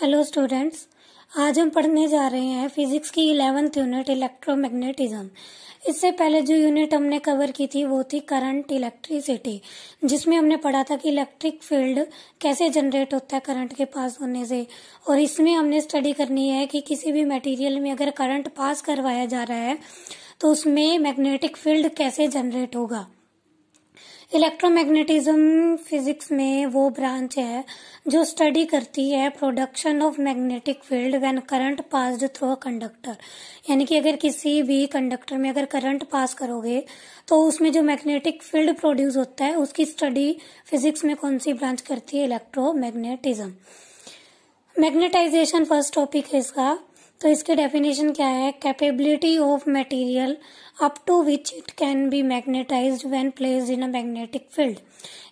hello students आज हम पढ़ने जा रहे हैं फिजिक्स की इलेवेंथ यूनिट इलेक्ट्रोमैग्नेटिज्म इससे पहले जो यूनिट हमने कवर की थी वो थी करंट इलेक्ट्रिसिटी जिसमें हमने पढ़ा था कि इलेक्ट्रिक फील्ड कैसे जनरेट होता है करंट के पास होने से और इसमें हमने स्टडी करनी है कि किसी भी मटेरियल में अगर करंट पास करवाया जा रहा है तो उसमें मैग्नेटिक फील्ड कैसे जनरेट होगा इलेक्ट्रोमैग्नेटिज्म फिजिक्स में वो ब्रांच है जो स्टडी करती है production of magnetic field when current passed through a conductor यानी कि अगर किसी भी कंडक्टर में अगर करंट पास करोगे तो उसमें जो मैग्नेटिक फील्ड प्रोड्यूस होता है उसकी स्टडी फिजिक्स में कौन सी ब्रांच करती है electro magnetism magnetisation first topic है इसका तो इसके डेफिनेशन क्या है capability of material up to which it can be magnetise when place in a magnetic field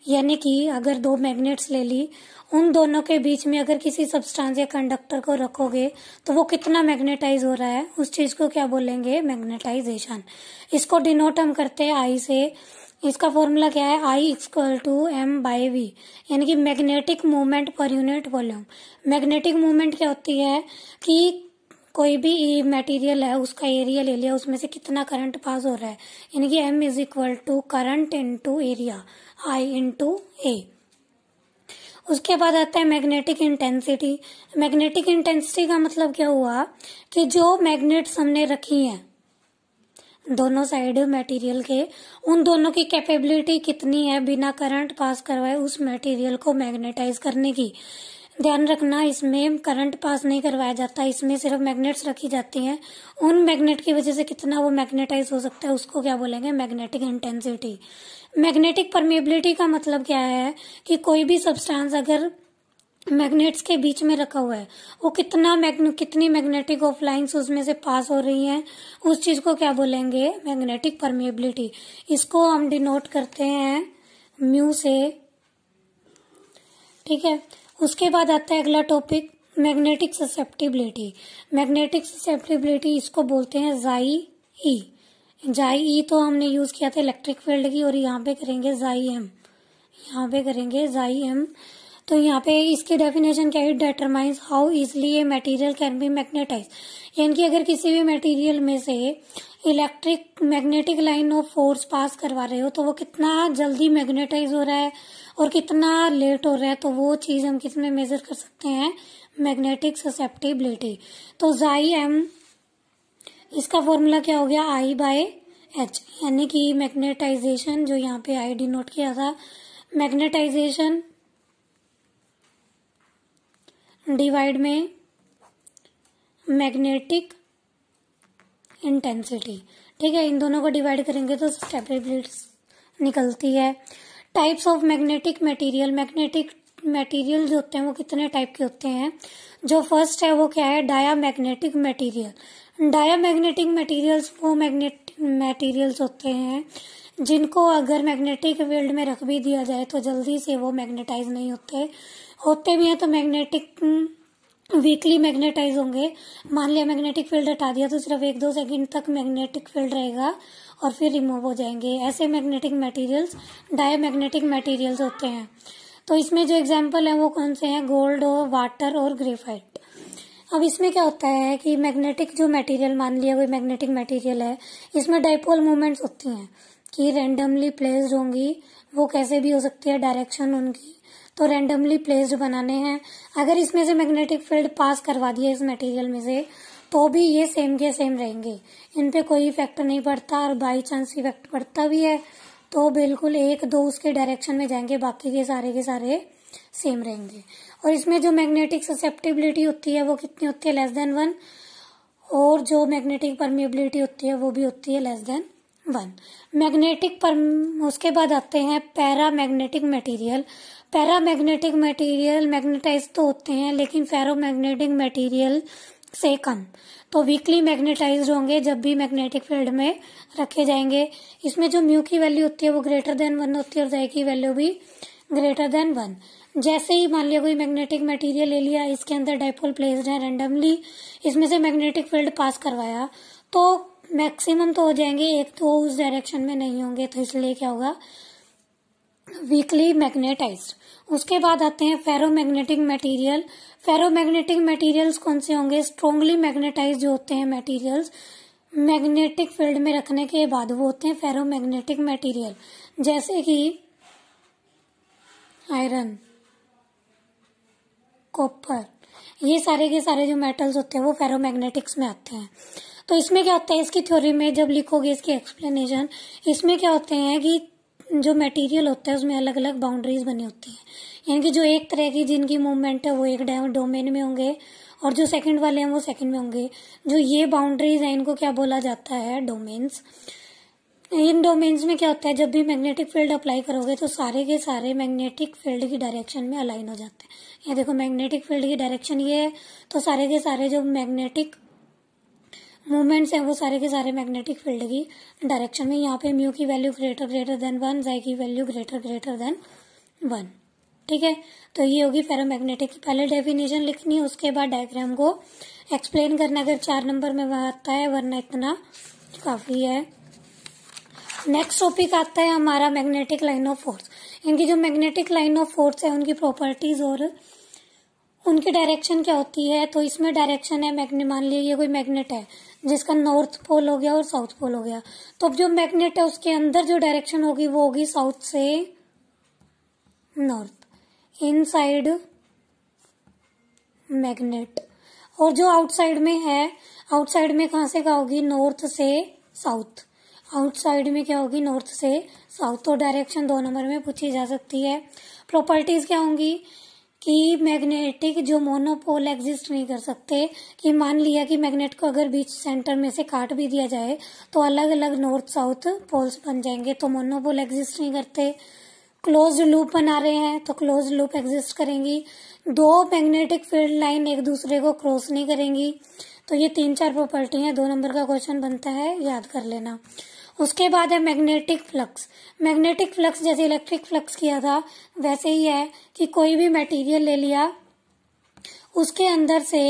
यानी कि अगर दो मैग्नेट्स ले ली उन दोनों के बीच में अगर किसी सब्सटेंस या कंडक्टर को रखोगे तो वो कितना मैग्नेटाइज हो रहा है उस चीज को क्या बोलेंगे मैग्नेटाइजेशन इसको डिनोट हम करते हैं आई से इसका फॉर्मूला क्या है I equal to M by V यानी कि magnetic movement per unit volume magnetic movement क्या होती है कि कोई भी मटेरियल है उसका एरिया ले लिया उसमें से कितना करंट पास हो रहा है यानी कि M is equal to current into area I into A उसके बाद आता है मैग्नेटिक इंटेंसिटी मैग्नेटिक इंटेंसिटी का मतलब क्या हुआ कि जो मैग्नेट्स हमने रखी हैं दोनों साइड मटेरियल के उन दोनों की कैपेबिलिटी कितनी है बिना करंट पास करवाए उस मटेरियल को मैग्नेटाइज करने की ध्यान रखना इसमें करंट पास नहीं करवाया जाता इसमें सिर्फ मैग्नेट्स रखी जाती हैं उन मैग्नेट की वजह से कितना वो मैग्नेटाइज हो सकता है उसको क्या बोलेंगे मैग्नेटिक इंटेंसिटी मैग्नेटिक परमेबिलिटी का मतलब क्या है कि कोई भी सब्सटेंस अगर मैग्नेट्स के बीच में रखा हुआ है वो कितना मैग्न कितनी मैग्नेटिक ऑफ लाइन्स उसमें से पास हो रही हैं उस चीज को क्या बोलेंगे मैग्नेटिक परमेबिलिटी इसको हम डिनोट करते हैं म्यू से ठीक है उसके बाद आता है अगला topic magnetic susceptibility magnetic susceptibility इसको बोलते हैं जाई ई जाई ई तो हमने यूज़ किया था इलेक्ट्रिक फील्ड की और यहाँ पे करेंगे जाई एम यहाँ पे करेंगे जाई एम तो यहाँ पे इसकी डेफिनेशन क्या है determines how easily a material can be magnetise यानी कि अगर किसी भी मटेरियल में से electric magnetic line of force pass करवा रहे हो तो वो कितना जल्दी मैग्नेटाइज हो रहा है और कितना लेट हो रहा है तो वो चीज़ हम किस में मेजर कर सकते हैं मैग्नेटिक ससेप्टेबिलिटी तो जाई एम इसका फॉर्मूला क्या हो गया आई बाय एच यानी कि मैग्नेटाइजेशन जो यहाँ पे आई डिनोट किया था मैग्नेटाइजेशन डिवाइड में मैग्नेटिक इंटेंसिटी ठीक है इन दोनों को डिवाइड करेंगे तो स्टेबिलिटी निकलती है types of magnetic material magnetic material जो होते हैं वो कितने टाइप के होते हैं जो फर्स्ट है वो क्या है diamagnetic material diamagnetic materials वो मैग्नेट मटीरियल्स होते हैं जिनको अगर मैग्नेटिक फील्ड में रख भी दिया जाए तो जल्दी से वो मैग्नेटाइज नहीं होते होते भी हैं तो मैग्नेटिक वीकली हम्म, मैग्नेटाइज होंगे मान लिया मैग्नेटिक फील्ड हटा दिया तो सिर्फ एक दो सेकंड तक मैग्नेटिक फील्ड रहेगा और फिर रिमूव हो जाएंगे ऐसे magnetic materials diamagnetic materials होते हैं तो इसमें जो एग्जाम्पल है वो कौन से हैं गोल्ड और वाटर और ग्रेफाइट अब इसमें क्या होता है कि मैग्नेटिक जो मटेरियल मान लिया कोई मैग्नेटिक मटेरियल है इसमें डाइपोल मूवमेंट्स होती हैं कि रेंडमली प्लेस्ड होंगी वो कैसे भी हो सकती है डायरेक्शन उनकी तो रेंडमली प्लेस्ड बनाने हैं अगर इसमें से मैग्नेटिक फील्ड पास करवा दिया इस मटेरियल में से तो भी ये सेम के सेम रहेंगे इन पे कोई इफेक्ट नहीं पड़ता और बाई चांस इफेक्ट पड़ता भी है तो बिल्कुल एक दो उसके डायरेक्शन में जाएंगे बाकी के सारे के सारे सेम रहेंगे और इसमें जो मैग्नेटिक ससेप्टिबिलिटी होती है वो कितनी होती है लेस देन वन और जो मैग्नेटिक परमिबिलिटी होती है वो भी होती है लेस देन वन मैग्नेटिक पर उसके बाद आते हैं paramagnetic material paramagnetic material magnetise तो होते हैं लेकिन फेरोमैग्नेटिक मटेरियल से कम तो वीकली मैग्नेटाइज होंगे जब भी मैग्नेटिक फील्ड में रखे जाएंगे इसमें जो म्यू की वैल्यू होती है वो ग्रेटर देन वन होती है और जय की वैल्यू भी ग्रेटर देन वन जैसे ही मान लिया कोई मैग्नेटिक मटेरियल ले लिया इसके अंदर डायपोल प्लेस्ड है रेंडमली इसमें से मैग्नेटिक फील्ड पास करवाया तो मैक्सिमम तो हो जाएंगे एक तो उस डायरेक्शन में नहीं होंगे तो इसलिए क्या होगा वीकली मैग्नेटाइज्ड उसके बाद आते हैं फेरोमैग्नेटिक मटेरियल फेरोमैग्नेटिक मटेरियल्स कौन से होंगे स्ट्रोंगली मैग्नेटाइज जो होते हैं मटेरियल्स मैग्नेटिक फील्ड में रखने के बाद वो होते हैं फेरोमैग्नेटिक मटेरियल जैसे कि आयरन कॉपर ये सारे के सारे जो मेटल्स होते हैं वो फेरोमैग्नेटिक्स में आते हैं तो इसमें क्या होता है इसकी थ्योरी में जब लिखोगे इसकी एक्सप्लेनेशन इसमें क्या होते हैं कि जो मटेरियल होता है उसमें अलग अलग बाउंड्रीज बनी होती हैं यानी कि जो एक तरह की जिनकी मूवमेंट है वो एक डोमेन में होंगे और जो सेकंड वाले हैं वो सेकंड में होंगे जो ये बाउंड्रीज हैं इनको क्या बोला जाता है डोमेन्स इन डोमेन्स में क्या होता है जब भी मैग्नेटिक फील्ड अप्लाई करोगे तो सारे के सारे मैग्नेटिक फील्ड की डायरेक्शन में अलाइन हो जाते हैं ये देखो मैग्नेटिक फील्ड की डायरेक्शन ये है तो सारे के सारे जो मैग्नेटिक मूवमेंट्स हैं वो सारे के सारे मैग्नेटिक फील्ड की डायरेक्शन में यहाँ पे म्यू की value greater greater than one जाई की value greater greater than one ठीक है तो ये होगी फेरोमैग्नेटिक की पहले डेफिनेशन लिखनी है उसके बाद डायग्राम को एक्सप्लेन करना अगर चार नंबर में आता है वरना इतना काफ़ी है नेक्स्ट टॉपिक आता है हमारा मैग्नेटिक लाइन ऑफ फोर्स इनकी जो मैग्नेटिक लाइन ऑफ फोर्स है उनकी प्रॉपर्टीज और उनकी डायरेक्शन क्या होती है तो इसमें डायरेक्शन है मैग्ने मान लीजिए कोई मैग्नेट है जिसका नॉर्थ पोल हो गया और साउथ पोल हो गया तो अब जो मैग्नेट है उसके अंदर जो डायरेक्शन होगी वो होगी साउथ से नॉर्थ इन साइड मैग्नेट और जो आउटसाइड में है आउटसाइड में कहा से कहा होगी नॉर्थ से साउथ आउटसाइड में क्या होगी नॉर्थ से साउथ तो डायरेक्शन दो नंबर में पूछी जा सकती है प्रॉपर्टीज क्या होंगी कि मैग्नेटिक जो मोनोपोल एग्जिस्ट नहीं कर सकते कि मान लिया कि मैग्नेट को अगर बीच सेंटर में से काट भी दिया जाए तो अलग अलग नॉर्थ साउथ पोल्स बन जाएंगे तो मोनोपोल एग्जिस्ट नहीं करते क्लोज लूप बना रहे हैं तो क्लोज लूप एग्जिस्ट करेंगी दो मैग्नेटिक फील्ड लाइन एक दूसरे को क्रॉस नहीं करेंगी तो ये तीन चार प्रॉपर्टी है दो नंबर का क्वेश्चन बनता है याद कर लेना उसके बाद है मैग्नेटिक फ्लक्स मैग्नेटिक फ्लक्स जैसे इलेक्ट्रिक फ्लक्स किया था वैसे ही है कि कोई भी मटेरियल ले लिया उसके अंदर से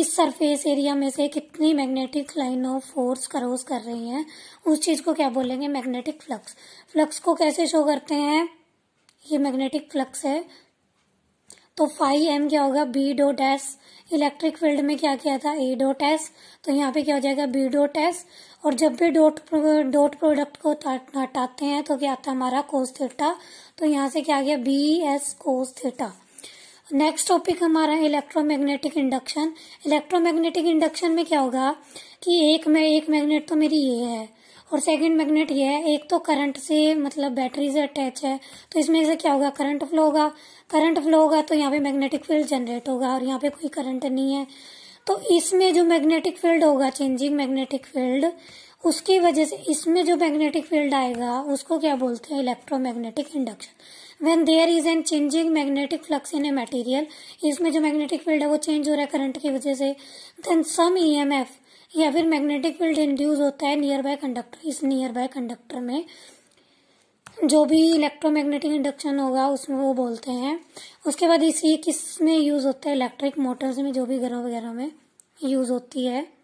इस सरफेस एरिया में से कितनी magnetic line of force cross कर रही हैं उस चीज को क्या बोलेंगे मैग्नेटिक फ्लक्स फ्लक्स को कैसे शो करते हैं ये मैग्नेटिक फ्लक्स है तो फाइव एम क्या होगा B dot S electric field में क्या किया था ए डॉट एस तो यहाँ पे क्या हो जाएगा बी डॉट एस और जब भी डॉट डॉट प्रोडक्ट को हटाते हैं तो क्या आता है हमारा कोस थीटा तो यहाँ से क्या आ गया B S cos theta next topic हमारा इलेक्ट्रोमैग्नेटिक इंडक्शन इलेक्ट्रोमैग्नेटिक इंडक्शन में क्या होगा कि एक में एक मैग्नेट तो मेरी ये है और सेकंड मैग्नेट ये है एक तो करंट से मतलब बैटरी से अटैच है तो इसमें से क्या होगा करंट फ्लो होगा करंट फ्लो होगा तो यहाँ पे मैग्नेटिक फील्ड जनरेट होगा और यहाँ पे कोई करंट नहीं है तो इसमें जो मैग्नेटिक फील्ड होगा चेंजिंग मैग्नेटिक फील्ड उसकी वजह से इसमें जो मैग्नेटिक फील्ड आएगा उसको क्या बोलते हैं electromagnetic induction when there is an changing magnetic flux in a material इसमें जो मैग्नेटिक फील्ड है वो चेंज हो रहा है करंट की वजह से देन सम ई एफ या फिर मैग्नेटिक फील्ड इंड्यूस होता है नियर बाय कंडक्टर इस नियर बाय कंडक्टर में जो भी इलेक्ट्रोमैग्नेटिक इंडक्शन होगा उसमें वो बोलते हैं उसके बाद इसी किस में यूज़ होता है इलेक्ट्रिक मोटर्स में जो भी घरों वगैरह में यूज़ होती है